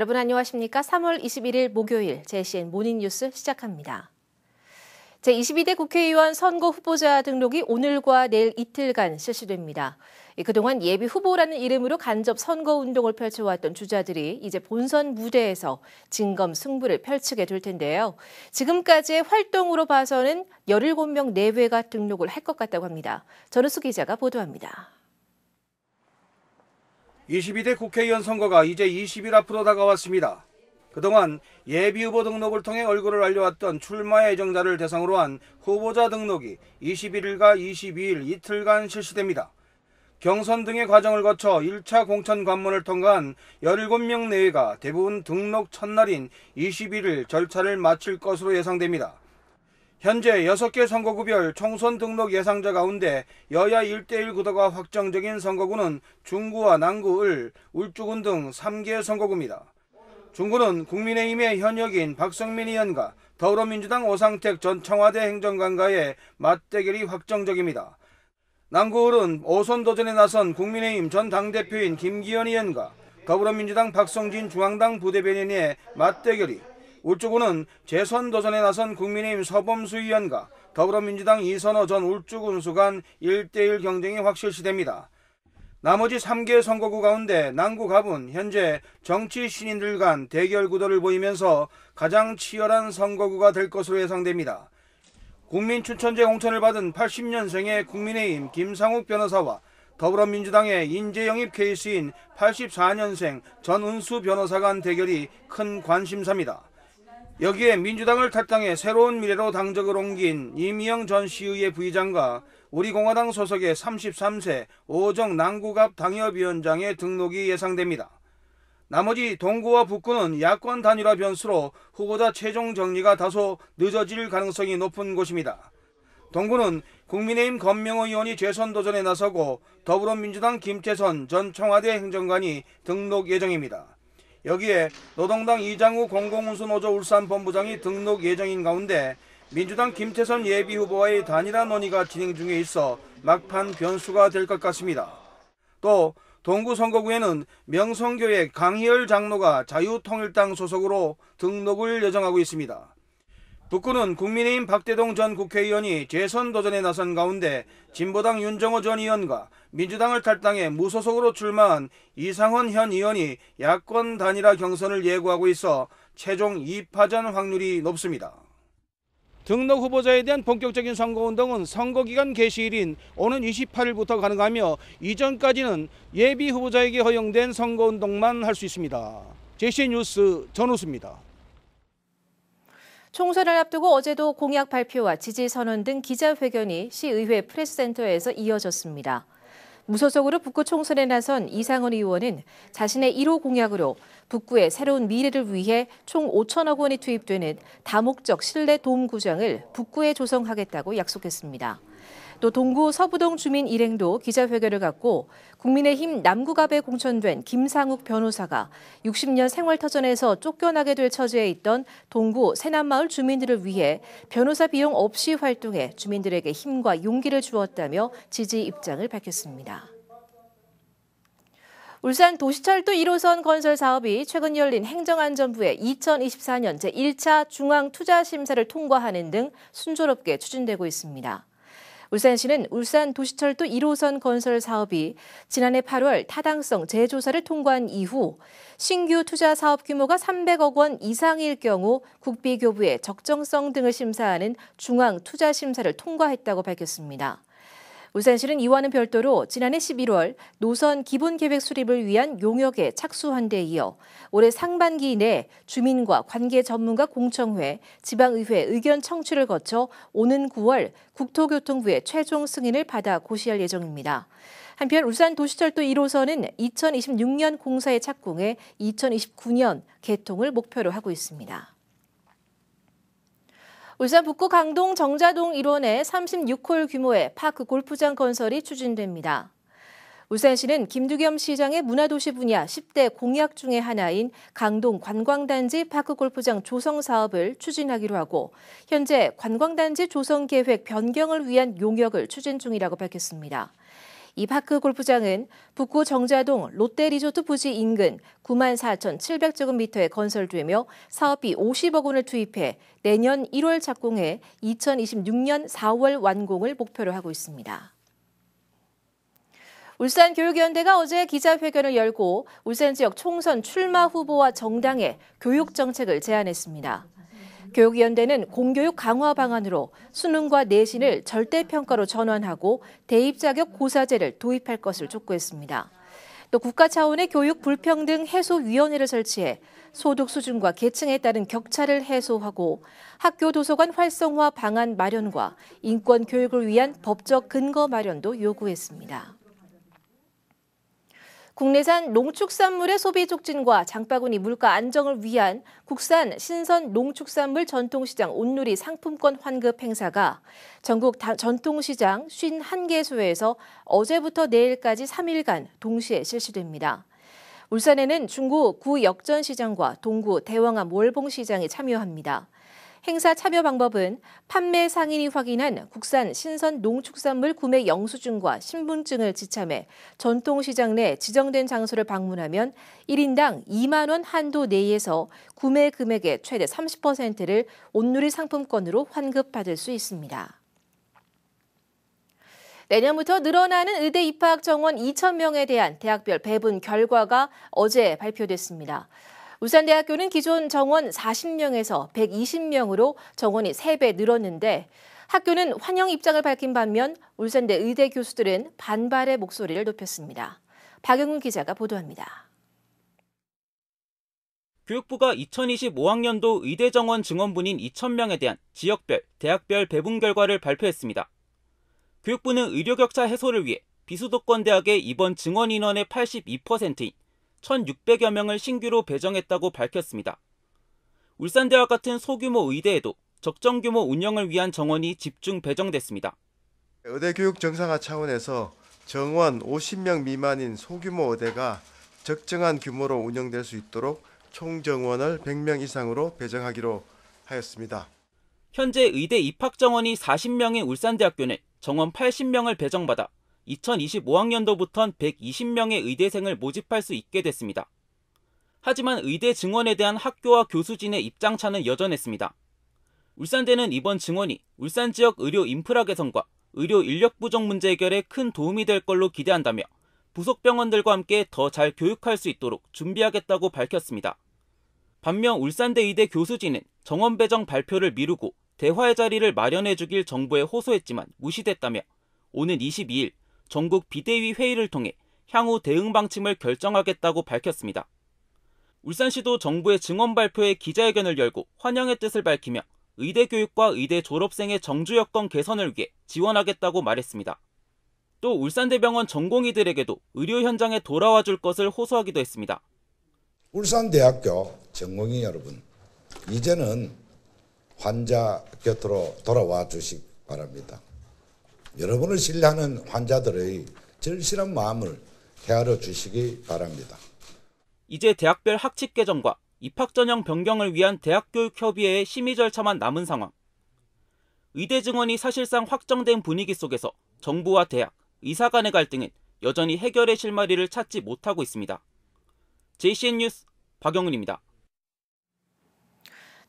여러분 안녕하십니까? 3월 21일 목요일 JCN 모닝뉴스 시작합니다. 제22대 국회의원 선거 후보자 등록이 오늘과 내일 이틀간 실시됩니다. 그동안 예비 후보라는 이름으로 간접 선거 운동을 펼쳐왔던 주자들이 이제 본선 무대에서 진검 승부를 펼치게 될 텐데요. 지금까지의 활동으로 봐서는 17명 내외가 등록을 할 것 같다고 합니다. 전우수 기자가 보도합니다. 22대 국회의원 선거가 이제 20일 앞으로 다가왔습니다. 그동안 예비후보 등록을 통해 얼굴을 알려왔던 출마 예정자를 대상으로 한 후보자 등록이 21일과 22일 이틀간 실시됩니다. 경선 등의 과정을 거쳐 1차 공천 관문을 통과한 17명 내외가 대부분 등록 첫날인 21일 절차를 마칠 것으로 예상됩니다. 현재 6개 선거구별 총선 등록 예상자 가운데 여야 1대1 구도가 확정적인 선거구는 중구와 남구, 을, 울주군 등 3개 선거구입니다. 중구는 국민의힘의 현역인 박성민 의원과 더불어민주당 오상택 전 청와대 행정관과의 맞대결이 확정적입니다. 남구을은 오선 도전에 나선 국민의힘 전 당대표인 김기현 의원과 더불어민주당 박성진 중앙당 부대변인의 맞대결이 울주군은 재선 도전에 나선 국민의힘 서범수 의원과 더불어민주당 이선호 전 울주군수 간 1대1 경쟁이 확실시됩니다. 나머지 3개 선거구 가운데 남구갑은 현재 정치 신인들 간 대결 구도를 보이면서 가장 치열한 선거구가 될 것으로 예상됩니다. 국민추천제 공천을 받은 80년생의 국민의힘 김상욱 변호사와 더불어민주당의 인재영입 케이스인 84년생 전은수 변호사 간 대결이 큰 관심사입니다. 여기에 민주당을 탈당해 새로운 미래로 당적을 옮긴 이미영 전 시의회 부의장과 우리공화당 소속의 33세 오정 남구갑 당협위원장의 등록이 예상됩니다. 나머지 동구와 북구는 야권 단일화 변수로 후보자 최종 정리가 다소 늦어질 가능성이 높은 곳입니다. 동구는 국민의힘 건명호 의원이 재선 도전에 나서고 더불어민주당 김태선 전 청와대 행정관이 등록 예정입니다. 여기에 노동당 이장우 공공운수노조 울산 본부장이 등록 예정인 가운데 민주당 김태선 예비후보와의 단일화 논의가 진행 중에 있어 막판 변수가 될 것 같습니다. 또 동구 선거구에는 명성교회 강희열 장로가 자유통일당 소속으로 등록을 예정하고 있습니다. 북구는 국민의힘 박대동 전 국회의원이 재선 도전에 나선 가운데 진보당 윤정호 전 의원과 민주당을 탈당해 무소속으로 출마한 이상헌 현 의원이 야권 단일화 경선을 예고하고 있어 최종 2파전 확률이 높습니다. 등록 후보자에 대한 본격적인 선거운동은 선거기간 개시일인 오는 28일부터 가능하며 이전까지는 예비 후보자에게 허용된 선거운동만 할 수 있습니다. 제시 뉴스 전우수입니다. 총선을 앞두고 어제도 공약 발표와 지지 선언 등 기자회견이 시의회 프레스센터에서 이어졌습니다. 무소속으로 북구 총선에 나선 이상원 의원은 자신의 1호 공약으로 북구의 새로운 미래를 위해 총 5천억 원이 투입되는 다목적 실내 도움 구장을 북구에 조성하겠다고 약속했습니다. 또 동구 서부동 주민 일행도 기자회견을 갖고 국민의힘 남구갑에 공천된 김상욱 변호사가 60년 생활터전에서 쫓겨나게 될 처지에 있던 동구 세남마을 주민들을 위해 변호사 비용 없이 활동해 주민들에게 힘과 용기를 주었다며 지지 입장을 밝혔습니다. 울산 도시철도 1호선 건설 사업이 최근 열린 행정안전부의 2024년 제1차 중앙투자심사를 통과하는 등 순조롭게 추진되고 있습니다. 울산시는 울산 도시철도 1호선 건설 사업이 지난해 8월 타당성 재조사를 통과한 이후 신규 투자 사업 규모가 300억 원 이상일 경우 국비 교부의 적정성 등을 심사하는 중앙 투자 심사를 통과했다고 밝혔습니다. 울산시는 이와는 별도로 지난해 11월 노선 기본계획 수립을 위한 용역에 착수한 데 이어 올해 상반기 내 주민과 관계 전문가 공청회, 지방의회 의견 청취를 거쳐 오는 9월 국토교통부의 최종 승인을 받아 고시할 예정입니다. 한편 울산 도시철도 1호선은 2026년 공사에 착공해 2029년 개통을 목표로 하고 있습니다. 울산 북구 강동 정자동 일원의 36홀 규모의 파크 골프장 건설이 추진됩니다. 울산시는 김두겸 시장의 문화도시 분야 10대 공약 중의 하나인 강동 관광단지 파크 골프장 조성 사업을 추진하기로 하고 현재 관광단지 조성 계획 변경을 위한 용역을 추진 중이라고 밝혔습니다. 이 파크 골프장은 북구 정자동 롯데리조트 부지 인근 9만 4,700제곱미터에 건설되며 사업비 50억 원을 투입해 내년 1월 착공해 2026년 4월 완공을 목표로 하고 있습니다. 울산교육위원회가 어제 기자회견을 열고 울산 지역 총선 출마 후보와 정당의 교육정책을 제안했습니다. 교육위원회는 공교육 강화 방안으로 수능과 내신을 절대평가로 전환하고 대입자격 고사제를 도입할 것을 촉구했습니다. 또 국가 차원의 교육 불평등 해소위원회를 설치해 소득 수준과 계층에 따른 격차를 해소하고 학교 도서관 활성화 방안 마련과 인권 교육을 위한 법적 근거 마련도 요구했습니다. 국내산 농축산물의 소비 촉진과 장바구니 물가 안정을 위한 국산 신선 농축산물 전통시장 온누리 상품권 환급 행사가 전국 전통시장 51개소에서 어제부터 내일까지 3일간 동시에 실시됩니다. 울산에는 중구 구역전시장과 동구 대왕암 월봉시장이 참여합니다. 행사 참여 방법은 판매 상인이 확인한 국산 신선 농축산물 구매 영수증과 신분증을 지참해 전통시장 내 지정된 장소를 방문하면 1인당 2만 원 한도 내에서 구매 금액의 최대 30%를 온누리 상품권으로 환급받을 수 있습니다. 내년부터 늘어나는 의대 입학 정원 2천명에 대한 대학별 배분 결과가 어제 발표됐습니다. 울산대학교는 기존 정원 40명에서 120명으로 정원이 3배 늘었는데 학교는 환영 입장을 밝힌 반면 울산대 의대 교수들은 반발의 목소리를 높였습니다. 박영훈 기자가 보도합니다. 교육부가 2025학년도 의대 정원 증원분인 2,000명에 대한 지역별, 대학별 배분 결과를 발표했습니다. 교육부는 의료 격차 해소를 위해 비수도권 대학의 이번 증원 인원의 82%인 1,600여 명을 신규로 배정했다고 밝혔습니다. 울산대와 같은 소규모 의대에도 적정 규모 운영을 위한 정원이 집중 배정됐습니다. 의대 교육 정상화 차원에서 정원 50명 미만인 소규모 의대가 적정한 규모로 운영될 수 있도록 총 정원을 100명 이상으로 배정하기로 하였습니다. 현재 의대 입학 정원이 40명인 울산대학교는 정원 80명을 배정받아 2025학년도부턴 120명의 의대생을 모집할 수 있게 됐습니다. 하지만 의대 증원에 대한 학교와 교수진의 입장차는 여전했습니다. 울산대는 이번 증원이 울산 지역 의료 인프라 개선과 의료 인력 부족 문제 해결에 큰 도움이 될 걸로 기대한다며 부속 병원들과 함께 더 잘 교육할 수 있도록 준비하겠다고 밝혔습니다. 반면 울산대 의대 교수진은 정원 배정 발표를 미루고 대화의 자리를 마련해 주길 정부에 호소했지만 무시됐다며 오는 22일 전국 비대위 회의를 통해 향후 대응 방침을 결정하겠다고 밝혔습니다. 울산시도 정부의 증언 발표에 기자회견을 열고 환영의 뜻을 밝히며 의대 교육과 의대 졸업생의 정주 여건 개선을 위해 지원하겠다고 말했습니다. 또 울산대병원 전공의들에게도 의료 현장에 돌아와 줄 것을 호소하기도 했습니다. 울산대학교 전공의 여러분, 이제는 환자 곁으로 돌아와 주시기 바랍니다. 여러분을 신뢰하는 환자들의 절실한 마음을 헤아려 주시기 바랍니다. 이제 대학별 학칙 개정과 입학 전형 변경을 위한 대학교육협의회의 심의 절차만 남은 상황. 의대 증원이 사실상 확정된 분위기 속에서 정부와 대학, 의사 간의 갈등은 여전히 해결의 실마리를 찾지 못하고 있습니다. JCN 뉴스 박영은입니다.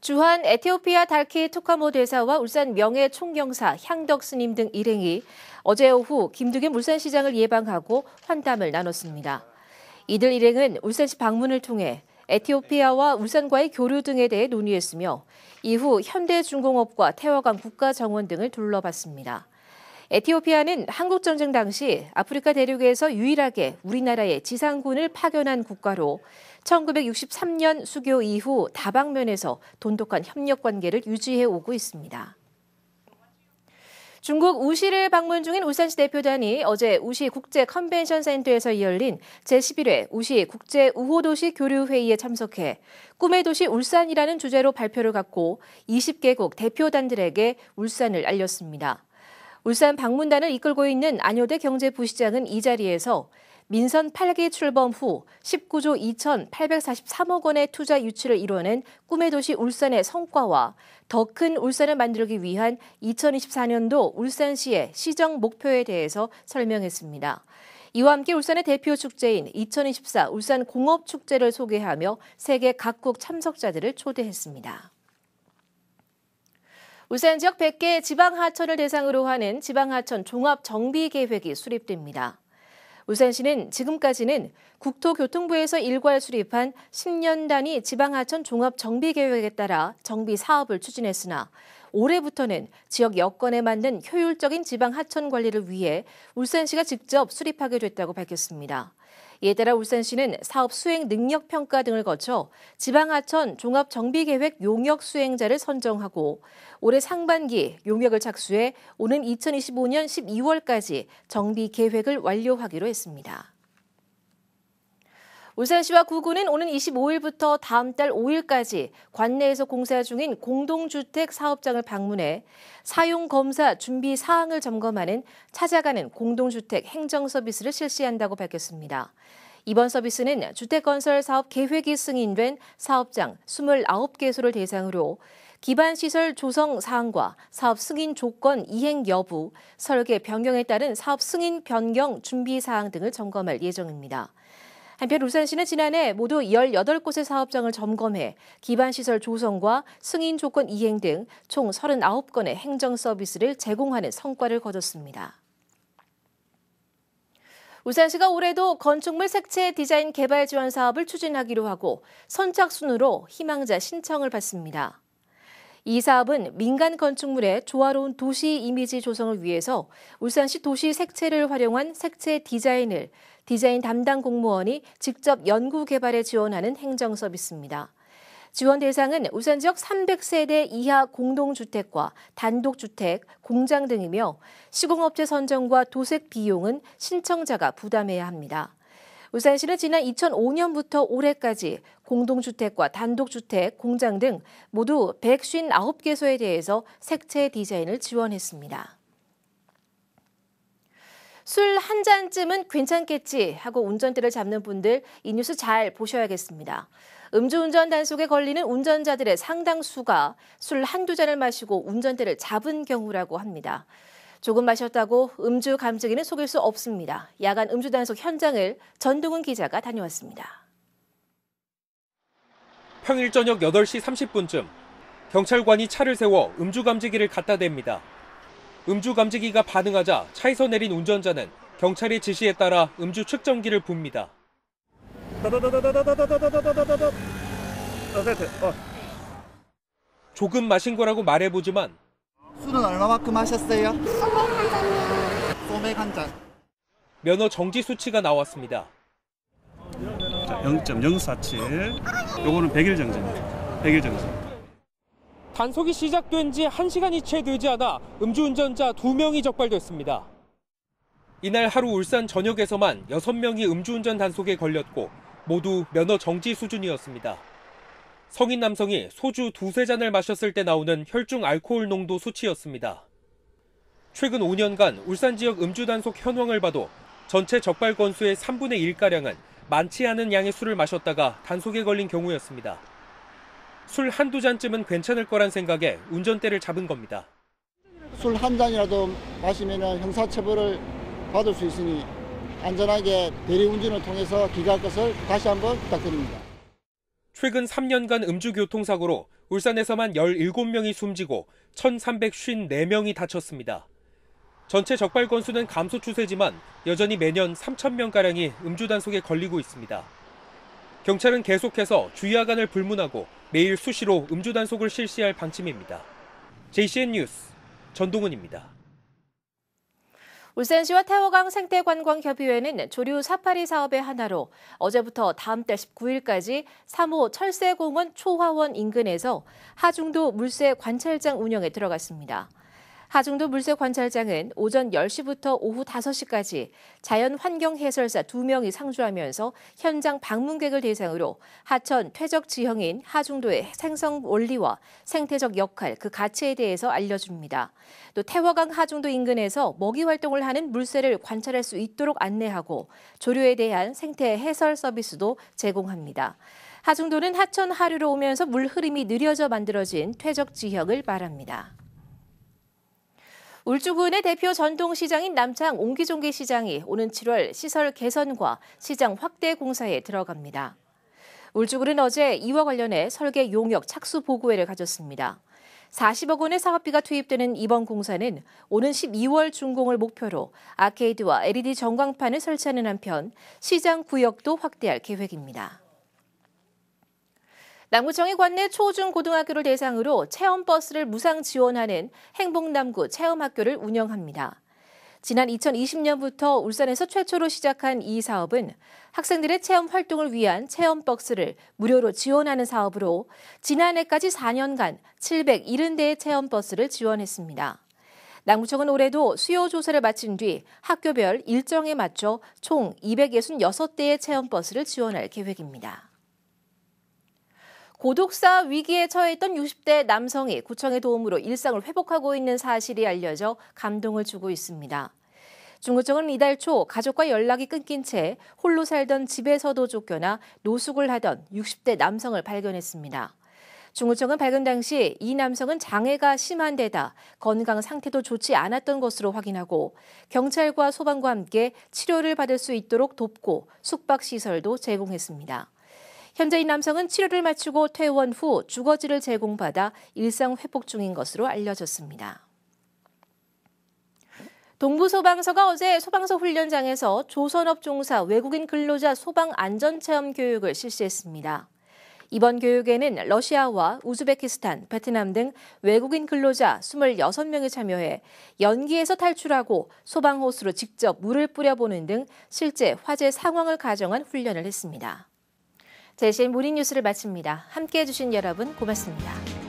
주한 에티오피아 달키 투카모 대사와 울산 명예 총경사 향덕 스님 등 일행이 어제 오후 김두겸 울산시장을 예방하고 환담을 나눴습니다. 이들 일행은 울산시 방문을 통해 에티오피아와 울산과의 교류 등에 대해 논의했으며 이후 현대중공업과 태화강 국가정원 등을 둘러봤습니다. 에티오피아는 한국전쟁 당시 아프리카 대륙에서 유일하게 우리나라의 지상군을 파견한 국가로 1963년 수교 이후 다방면에서 돈독한 협력 관계를 유지해 오고 있습니다. 중국 우시를 방문 중인 울산시 대표단이 어제 우시 국제 컨벤션 센터에서 열린 제11회 우시 국제 우호도시 교류회의에 참석해 꿈의 도시 울산이라는 주제로 발표를 갖고 20개국 대표단들에게 울산을 알렸습니다. 울산 방문단을 이끌고 있는 안효대 경제부시장은 이 자리에서 민선 8기 출범 후 19조 2,843억 원의 투자 유치를 이뤄낸 꿈의 도시 울산의 성과와 더 큰 울산을 만들기 위한 2024년도 울산시의 시정 목표에 대해서 설명했습니다. 이와 함께 울산의 대표 축제인 2024 울산 공업 축제를 소개하며 세계 각국 참석자들을 초대했습니다. 울산 지역 100개 지방하천을 대상으로 하는 지방하천 종합정비계획이 수립됩니다. 울산시는 지금까지는 국토교통부에서 일괄 수립한 10년 단위 지방하천 종합정비계획에 따라 정비 사업을 추진했으나 올해부터는 지역 여건에 맞는 효율적인 지방하천 관리를 위해 울산시가 직접 수립하게 됐다고 밝혔습니다. 이에 따라 울산시는 사업 수행 능력 평가 등을 거쳐 지방하천 종합정비계획 용역 수행자를 선정하고 올해 상반기 용역을 착수해 오는 2025년 12월까지 정비 계획을 완료하기로 했습니다. 울산시와 구군은 오는 25일부터 다음 달 5일까지 관내에서 공사 중인 공동주택 사업장을 방문해 사용 검사 준비 사항을 점검하는 찾아가는 공동주택 행정 서비스를 실시한다고 밝혔습니다. 이번 서비스는 주택건설 사업 계획이 승인된 사업장 29개소를 대상으로 기반시설 조성 사항과 사업 승인 조건 이행 여부, 설계 변경에 따른 사업 승인 변경 준비 사항 등을 점검할 예정입니다. 한편 울산시는 지난해 모두 18곳의 사업장을 점검해 기반시설 조성과 승인 조건 이행 등 총 39건의 행정 서비스를 제공하는 성과를 거뒀습니다. 울산시가 올해도 건축물 색채 디자인 개발 지원 사업을 추진하기로 하고 선착순으로 희망자 신청을 받습니다. 이 사업은 민간 건축물의 조화로운 도시 이미지 조성을 위해서 울산시 도시 색채를 활용한 색채 디자인을 디자인 담당 공무원이 직접 연구 개발에 지원하는 행정 서비스입니다. 지원 대상은 울산 지역 300세대 이하 공동주택과 단독주택, 공장 등이며 시공업체 선정과 도색 비용은 신청자가 부담해야 합니다. 울산시는 지난 2005년부터 올해까지 공동주택과 단독주택, 공장 등 모두 159개소에 대해서 색채 디자인을 지원했습니다. 술 한 잔쯤은 괜찮겠지 하고 운전대를 잡는 분들 이 뉴스 잘 보셔야겠습니다. 음주운전 단속에 걸리는 운전자들의 상당수가 술 한두 잔을 마시고 운전대를 잡은 경우라고 합니다. 조금 마셨다고 음주 감증에는 속일 수 없습니다. 야간 음주 단속 현장을 전동훈 기자가 다녀왔습니다. 평일 저녁 8시 30분쯤 경찰관이 차를 세워 음주감지기를 갖다 댑니다. 음주감지기가 반응하자 차에서 내린 운전자는 경찰의 지시에 따라 음주 측정기를 붑니다. 조금 마신 거라고 말해보지만 술은 얼마만큼 하셨어요 소맥 한 잔. 면허 정지 수치가 나왔습니다. 0.047. 요거는 100일 정지입니다. 100일 정지. 단속이 시작된 지 1시간이 채 되지 않아 음주운전자 2명이 적발됐습니다. 이날 하루 울산 전역에서만 6명이 음주운전 단속에 걸렸고 모두 면허 정지 수준이었습니다. 성인 남성이 소주 두 세 잔을 마셨을 때 나오는 혈중 알코올 농도 수치였습니다. 최근 5년간 울산 지역 음주 단속 현황을 봐도 전체 적발 건수의 3분의 1가량은 많지 않은 양의 술을 마셨다가 단속에 걸린 경우였습니다. 술 한두 잔쯤은 괜찮을 거란 생각에 운전대를 잡은 겁니다. 술 한 잔이라도 마시면 형사처벌을 받을 수 있으니 안전하게 대리운전을 통해서 귀가할 것을 다시 한번 부탁드립니다. 최근 3년간 음주교통사고로 울산에서만 17명이 숨지고 1,354명이 다쳤습니다. 전체 적발 건수는 감소 추세지만 여전히 매년 3천명가량이 음주 단속에 걸리고 있습니다. 경찰은 계속해서 주의하간을 불문하고 매일 수시로 음주 단속을 실시할 방침입니다. JCN 뉴스 전동훈입니다. 울산시와 태호강 생태관광협의회는 조류 사파리 사업의 하나로 어제부터 다음 달 19일까지 3호 철새공원 초화원 인근에서 하중도 물새 관찰장 운영에 들어갔습니다. 하중도 물새 관찰장은 오전 10시부터 오후 5시까지 자연 환경 해설사 2명이 상주하면서 현장 방문객을 대상으로 하천 퇴적 지형인 하중도의 생성 원리와 생태적 역할 그 가치에 대해서 알려줍니다. 또 태화강 하중도 인근에서 먹이 활동을 하는 물새를 관찰할 수 있도록 안내하고 조류에 대한 생태 해설 서비스도 제공합니다. 하중도는 하천 하류로 오면서 물 흐름이 느려져 만들어진 퇴적 지형을 말합니다. 울주군의 대표 전통시장인 남창 옹기종기 시장이 오는 7월 시설 개선과 시장 확대 공사에 들어갑니다. 울주군은 어제 이와 관련해 설계 용역 착수 보고회를 가졌습니다. 40억 원의 사업비가 투입되는 이번 공사는 오는 12월 준공을 목표로 아케이드와 LED 전광판을 설치하는 한편 시장 구역도 확대할 계획입니다. 남구청이 관내 초중고등학교를 대상으로 체험버스를 무상 지원하는 행복남구 체험학교를 운영합니다. 지난 2020년부터 울산에서 최초로 시작한 이 사업은 학생들의 체험 활동을 위한 체험버스를 무료로 지원하는 사업으로 지난해까지 4년간 770대의 체험버스를 지원했습니다. 남구청은 올해도 수요 조사를 마친 뒤 학교별 일정에 맞춰 총 266대의 체험버스를 지원할 계획입니다. 고독사 위기에 처했던 60대 남성이 구청의 도움으로 일상을 회복하고 있는 사실이 알려져 감동을 주고 있습니다. 중구청은 이달 초 가족과 연락이 끊긴 채 홀로 살던 집에서도 쫓겨나 노숙을 하던 60대 남성을 발견했습니다. 중구청은 발견 당시 이 남성은 장애가 심한 데다 건강 상태도 좋지 않았던 것으로 확인하고 경찰과 소방과 함께 치료를 받을 수 있도록 돕고 숙박시설도 제공했습니다. 현재 이 남성은 치료를 마치고 퇴원 후 주거지를 제공받아 일상 회복 중인 것으로 알려졌습니다. 동부소방서가 어제 소방서 훈련장에서 조선업 종사 외국인 근로자 소방 안전체험 교육을 실시했습니다. 이번 교육에는 러시아와 우즈베키스탄, 베트남 등 외국인 근로자 26명이 참여해 연기에서 탈출하고 소방호스로 직접 물을 뿌려보는 등 실제 화재 상황을 가정한 훈련을 했습니다. 대신 무리 뉴스를 마칩니다. 함께해 주신 여러분 고맙습니다.